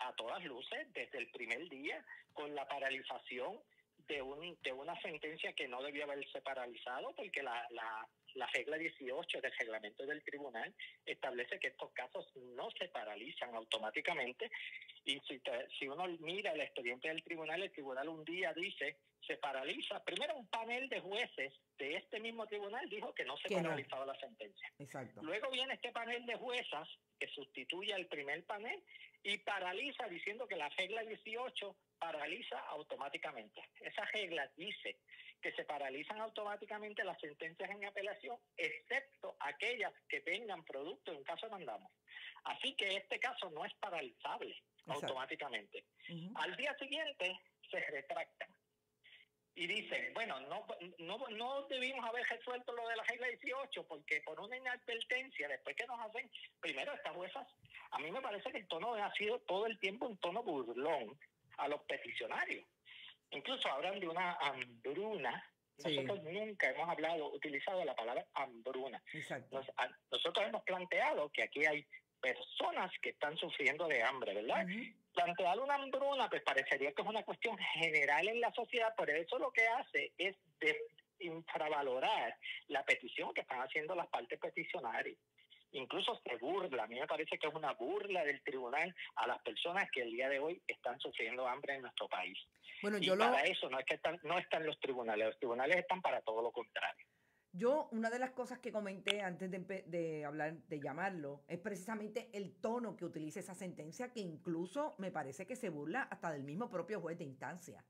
a todas luces desde el primer día con la paralización de, un, de una sentencia que no debía haberse paralizado porque la, la, la regla 18 del reglamento del tribunal establece que estos casos no se paralizan automáticamente y si, si uno mira el expediente del tribunal, el tribunal un día dice, se paraliza. Primero un panel de jueces de este mismo tribunal dijo que no se paralizaba la sentencia. Exacto. Luego viene este panel de juezas que sustituye al primer panel y paraliza diciendo que la regla 18 paraliza automáticamente. Esa regla dice que se paralizan automáticamente las sentencias en apelación, excepto aquellas que tengan producto de un caso de mandamos. Así que este caso no es paralizable automáticamente. Al día siguiente se retractan y dicen, bueno, no, no, no debimos haber resuelto lo de la regla 18 porque por una inadvertencia, después que nos hacen, primero estas juezas, a mí me parece que el tono ha sido todo el tiempo un tono burlón a los peticionarios. Incluso hablan de una hambruna. Nosotros nunca hemos hablado, utilizado la palabra hambruna. nosotros hemos planteado que aquí hay personas que están sufriendo de hambre, ¿verdad? Plantear una hambruna, pues parecería que es una cuestión general en la sociedad, pero eso lo que hace es de infravalorar la petición que están haciendo las partes peticionarias incluso se burla, a mí me parece que es una burla del tribunal a las personas que el día de hoy están sufriendo hambre en nuestro país. Bueno, yo para eso no es que están, no están los tribunales, los tribunales están para todo lo contrario. Yo, una de las cosas que comenté antes de, hablar, de llamarlo, es precisamente el tono que utiliza esa sentencia, que incluso me parece que se burla hasta del mismo propio juez de instancia,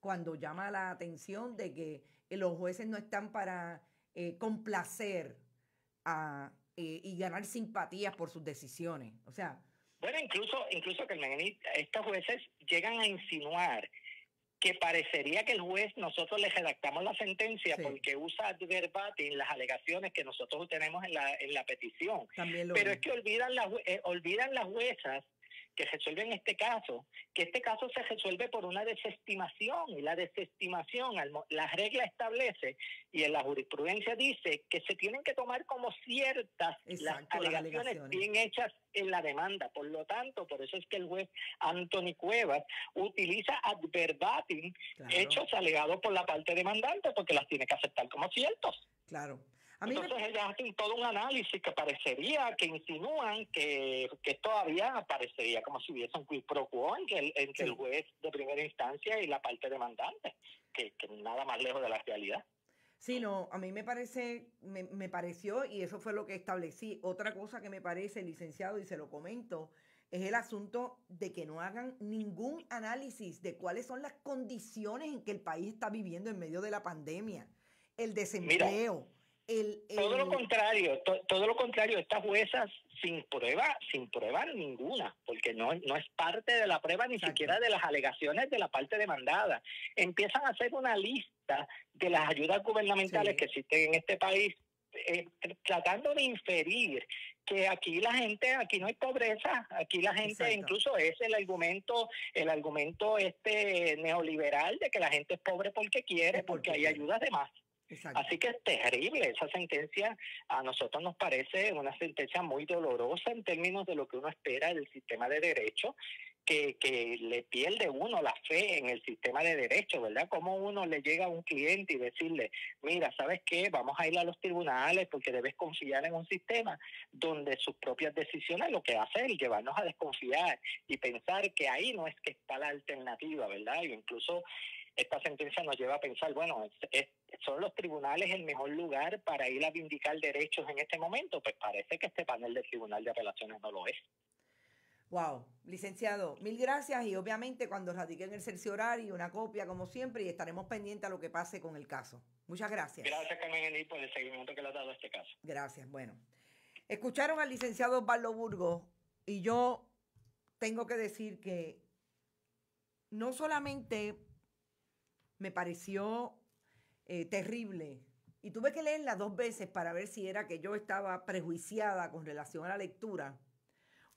cuando llama la atención de que los jueces no están para eh, complacer a eh, y ganar simpatías por sus decisiones. O sea. Bueno, incluso, incluso que estos jueces llegan a insinuar que parecería que el juez, nosotros le redactamos la sentencia porque usa ad en las alegaciones que nosotros tenemos en la, en la petición. Pero es, que olvidan, las eh, olvidan las juezas que en este caso, que este caso se resuelve por una desestimación y la desestimación, la regla establece y en la jurisprudencia dice que se tienen que tomar como ciertas las, alegaciones bien hechas en la demanda. Por lo tanto, por eso es que el juez Anthony Cuevas utiliza adverbating hechos alegados por la parte demandante porque las tiene que aceptar como ciertos. Claro. Entonces ellas hacen todo un análisis que parecería, que insinúan que, todavía parecería como si hubiese un quid pro quo entre el, juez de primera instancia y la parte demandante, que, nada más lejos de la realidad. Sí, no, a mí me parece, me, pareció, y eso fue lo que establecí. Otra cosa que me parece, licenciado, y se lo comento, es el asunto de que no hagan ningún análisis de cuáles son las condiciones en que el país está viviendo en medio de la pandemia, el desempleo. Todo lo contrario, todo lo contrario, estas juezas sin prueba, sin prueba ninguna, porque no, no es parte de la prueba ni siquiera de las alegaciones de la parte demandada. Empiezan a hacer una lista de las ayudas gubernamentales que existen en este país, eh, tratando de inferir que aquí la gente, aquí no hay pobreza, aquí la gente, incluso es el argumento, el argumento este neoliberal de que la gente es pobre porque quiere, porque, porque hay ayudas de más. Así que es terrible esa sentencia. A nosotros nos parece una sentencia muy dolorosa en términos de lo que uno espera del sistema de derecho, que, que le pierde uno la fe en el sistema de derecho, ¿verdad? Como uno le llega a un cliente y decirle, mira, ¿sabes qué? Vamos a ir a los tribunales porque debes confiar en un sistema donde sus propias decisiones lo que hace es llevarnos a desconfiar y pensar que ahí no es que está la alternativa, ¿verdad? Y incluso esta sentencia nos lleva a pensar, bueno, ¿son los tribunales el mejor lugar para ir a vindicar derechos en este momento? Pues parece que este panel del Tribunal de relaciones no lo es. Wow, licenciado, mil gracias y obviamente cuando en el cerciorario, una copia como siempre y estaremos pendientes a lo que pase con el caso. Muchas gracias. Gracias Carmen por el seguimiento que le ha dado a este caso. Gracias, bueno. Escucharon al licenciado Pablo Burgo y yo tengo que decir que no solamente me pareció eh, terrible. Y tuve que leerla dos veces para ver si era que yo estaba prejuiciada con relación a la lectura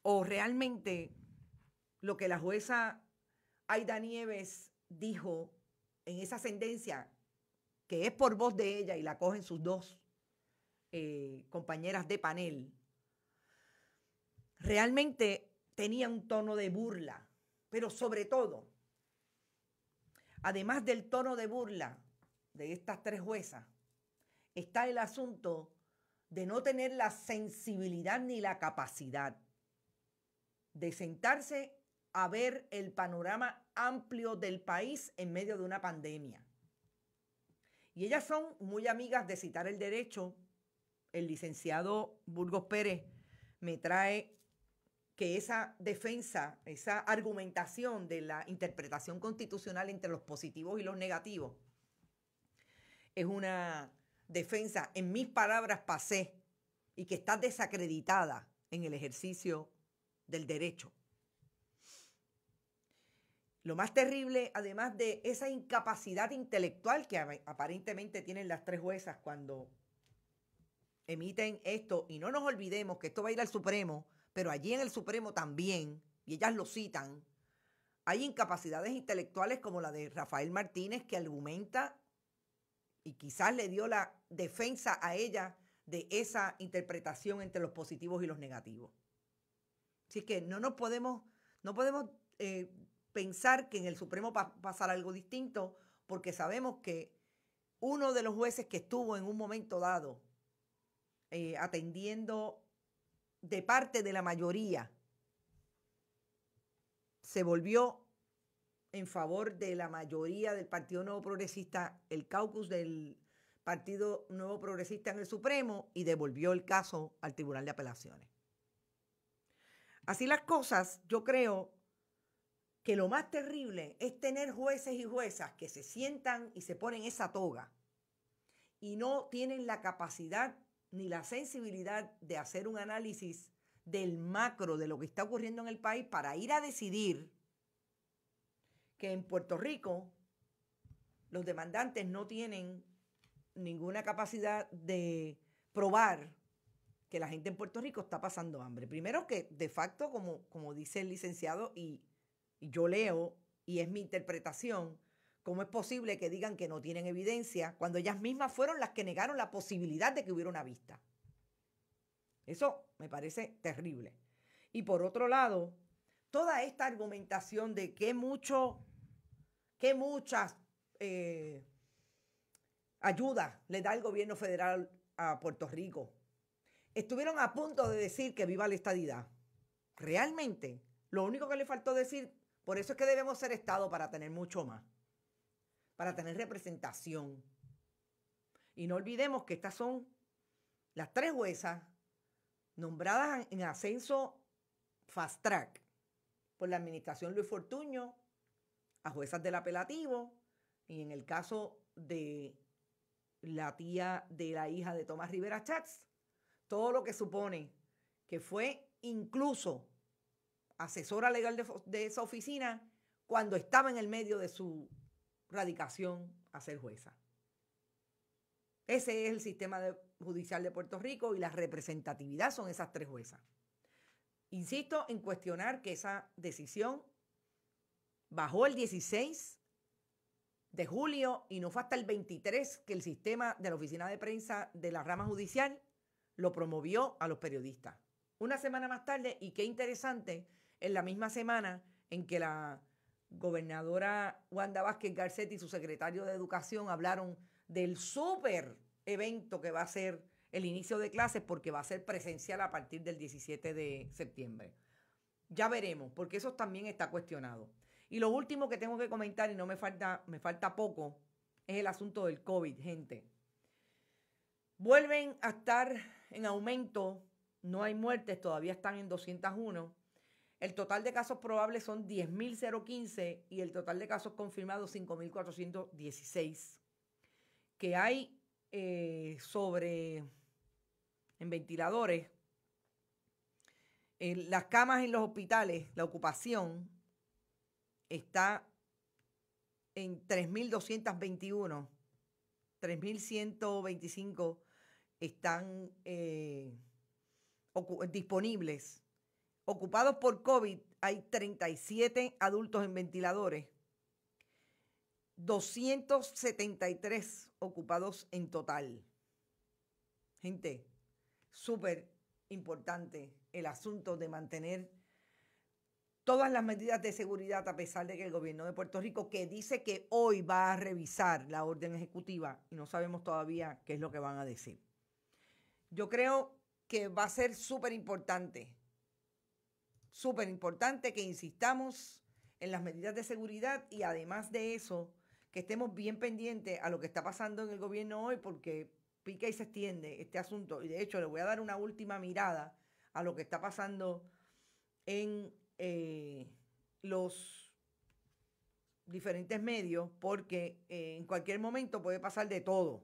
o realmente lo que la jueza Aida Nieves dijo en esa sentencia, que es por voz de ella y la cogen sus dos eh, compañeras de panel, realmente tenía un tono de burla, pero sobre todo además del tono de burla de estas tres juezas, está el asunto de no tener la sensibilidad ni la capacidad de sentarse a ver el panorama amplio del país en medio de una pandemia. Y ellas son muy amigas de citar el derecho. El licenciado Burgos Pérez me trae que esa defensa, esa argumentación de la interpretación constitucional entre los positivos y los negativos, es una defensa, en mis palabras, pasé y que está desacreditada en el ejercicio del derecho. Lo más terrible, además de esa incapacidad intelectual que aparentemente tienen las tres juezas cuando emiten esto, y no nos olvidemos que esto va a ir al Supremo pero allí en el Supremo también, y ellas lo citan, hay incapacidades intelectuales como la de Rafael Martínez que argumenta y quizás le dio la defensa a ella de esa interpretación entre los positivos y los negativos. Así que no nos podemos, no podemos eh, pensar que en el Supremo va pasar algo distinto porque sabemos que uno de los jueces que estuvo en un momento dado eh, atendiendo de parte de la mayoría se volvió en favor de la mayoría del Partido Nuevo Progresista, el caucus del Partido Nuevo Progresista en el Supremo y devolvió el caso al Tribunal de Apelaciones. Así las cosas, yo creo que lo más terrible es tener jueces y juezas que se sientan y se ponen esa toga y no tienen la capacidad ni la sensibilidad de hacer un análisis del macro de lo que está ocurriendo en el país para ir a decidir que en Puerto Rico los demandantes no tienen ninguna capacidad de probar que la gente en Puerto Rico está pasando hambre. Primero que de facto, como, como dice el licenciado y, y yo leo, y es mi interpretación, ¿Cómo es posible que digan que no tienen evidencia cuando ellas mismas fueron las que negaron la posibilidad de que hubiera una vista? Eso me parece terrible. Y por otro lado, toda esta argumentación de que mucho, que muchas eh, ayudas le da el gobierno federal a Puerto Rico. Estuvieron a punto de decir que viva la estadidad. Realmente, lo único que le faltó decir, por eso es que debemos ser Estado para tener mucho más para tener representación. Y no olvidemos que estas son las tres juezas nombradas en ascenso fast track por la administración Luis Fortuño a juezas del apelativo y en el caso de la tía de la hija de Tomás Rivera Chats, todo lo que supone que fue incluso asesora legal de esa oficina cuando estaba en el medio de su radicación a ser jueza. Ese es el sistema judicial de Puerto Rico y la representatividad son esas tres juezas. Insisto en cuestionar que esa decisión bajó el 16 de julio y no fue hasta el 23 que el sistema de la oficina de prensa de la rama judicial lo promovió a los periodistas. Una semana más tarde, y qué interesante, en la misma semana en que la gobernadora Wanda Vázquez Garcetti y su secretario de Educación hablaron del súper evento que va a ser el inicio de clases porque va a ser presencial a partir del 17 de septiembre. Ya veremos, porque eso también está cuestionado. Y lo último que tengo que comentar, y no me falta, me falta poco, es el asunto del COVID, gente. Vuelven a estar en aumento, no hay muertes, todavía están en 201 el total de casos probables son 10.015 y el total de casos confirmados 5.416. Que hay eh, sobre en ventiladores, en las camas en los hospitales, la ocupación está en 3.221, 3.125 están eh, disponibles ocupados por COVID hay 37 adultos en ventiladores, 273 ocupados en total. Gente, súper importante el asunto de mantener todas las medidas de seguridad a pesar de que el gobierno de Puerto Rico, que dice que hoy va a revisar la orden ejecutiva y no sabemos todavía qué es lo que van a decir. Yo creo que va a ser súper importante súper importante que insistamos en las medidas de seguridad y además de eso, que estemos bien pendientes a lo que está pasando en el gobierno hoy porque pica y se extiende este asunto. Y de hecho le voy a dar una última mirada a lo que está pasando en eh, los diferentes medios porque eh, en cualquier momento puede pasar de todo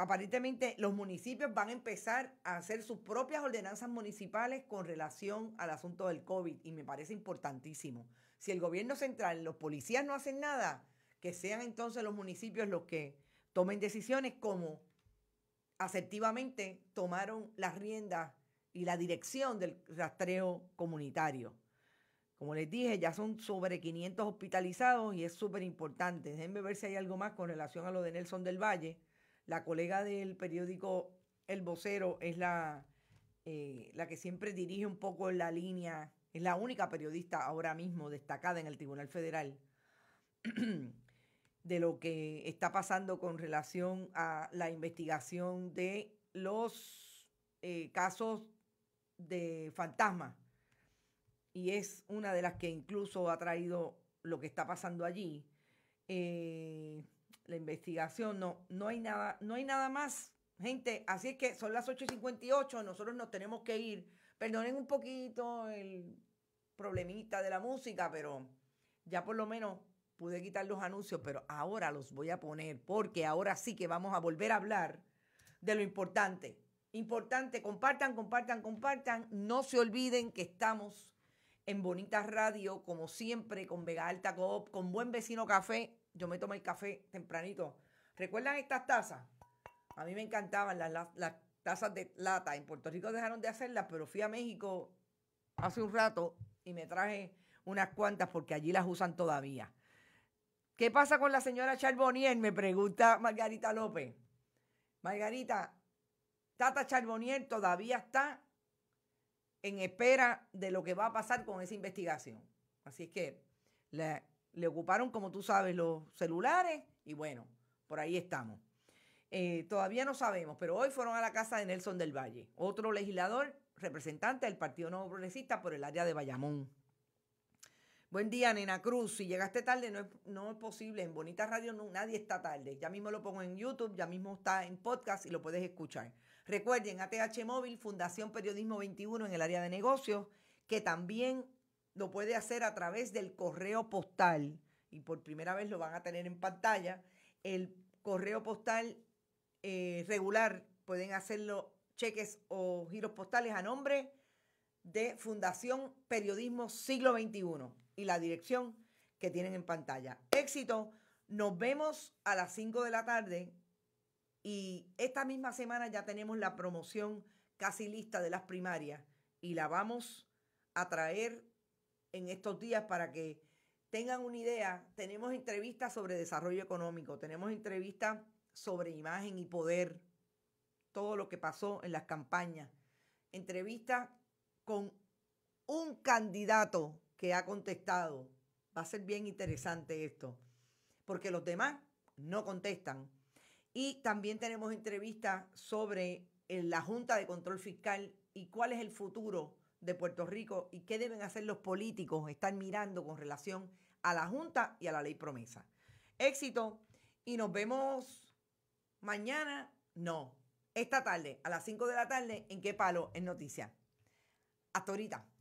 aparentemente los municipios van a empezar a hacer sus propias ordenanzas municipales con relación al asunto del COVID y me parece importantísimo. Si el gobierno central, los policías no hacen nada, que sean entonces los municipios los que tomen decisiones como asertivamente tomaron las riendas y la dirección del rastreo comunitario. Como les dije, ya son sobre 500 hospitalizados y es súper importante. Déjenme ver si hay algo más con relación a lo de Nelson del Valle. La colega del periódico El Vocero es la, eh, la que siempre dirige un poco la línea, es la única periodista ahora mismo destacada en el Tribunal Federal (clears throat) de lo que está pasando con relación a la investigación de los eh, casos de fantasmas. Y es una de las que incluso ha traído lo que está pasando allí. Eh, la investigación, no, no hay nada, no hay nada más. Gente, así es que son las 8.58, nosotros nos tenemos que ir. Perdonen un poquito el problemita de la música, pero ya por lo menos pude quitar los anuncios, pero ahora los voy a poner porque ahora sí que vamos a volver a hablar de lo importante. Importante, compartan, compartan, compartan. No se olviden que estamos en Bonita Radio, como siempre, con Vega Alta Coop, con Buen Vecino Café yo me tomo el café tempranito. ¿Recuerdan estas tazas? A mí me encantaban las, tazas de lata. En Puerto Rico dejaron de hacerlas, pero fui a México hace un rato y me traje unas cuantas porque allí las usan todavía. ¿Qué pasa con la señora Charbonnier? Me pregunta Margarita López. Margarita, Tata Charbonnier todavía está en espera de lo que va a pasar con esa investigación. Así es que la le ocuparon, como tú sabes, los celulares y bueno, por ahí estamos. Eh, todavía no sabemos, pero hoy fueron a la casa de Nelson del Valle, otro legislador representante del Partido Nuevo Progresista por el área de Bayamón. Buen día, Nena Cruz. Si llegaste tarde, no es, posible. En Bonita Radio nadie está tarde. Ya mismo lo pongo en YouTube, ya mismo está en podcast y lo puedes escuchar. Recuerden, ATH Móvil, Fundación Periodismo 21 en el área de negocios, que también lo puede hacer a través del correo postal, y por primera vez lo van a tener en pantalla, el correo postal eh, regular, pueden hacerlo cheques o giros postales a nombre de Fundación Periodismo Siglo XXI y la dirección que tienen en pantalla. Éxito, nos vemos a las 5 de la tarde y esta misma semana ya tenemos la promoción casi lista de las primarias y la vamos a traer en estos días para que tengan una idea. Tenemos entrevistas sobre desarrollo económico, tenemos entrevistas sobre imagen y poder, todo lo que pasó en las campañas, entrevistas con un candidato que ha contestado. Va a ser bien interesante esto, porque los demás no contestan. Y también tenemos entrevistas sobre eh, la Junta de Control Fiscal y cuál es el futuro de Puerto Rico y qué deben hacer los políticos, están mirando con relación a la Junta y a la ley promesa. Éxito y nos vemos mañana, no, esta tarde, a las 5 de la tarde, en qué palo en Noticia. Hasta ahorita.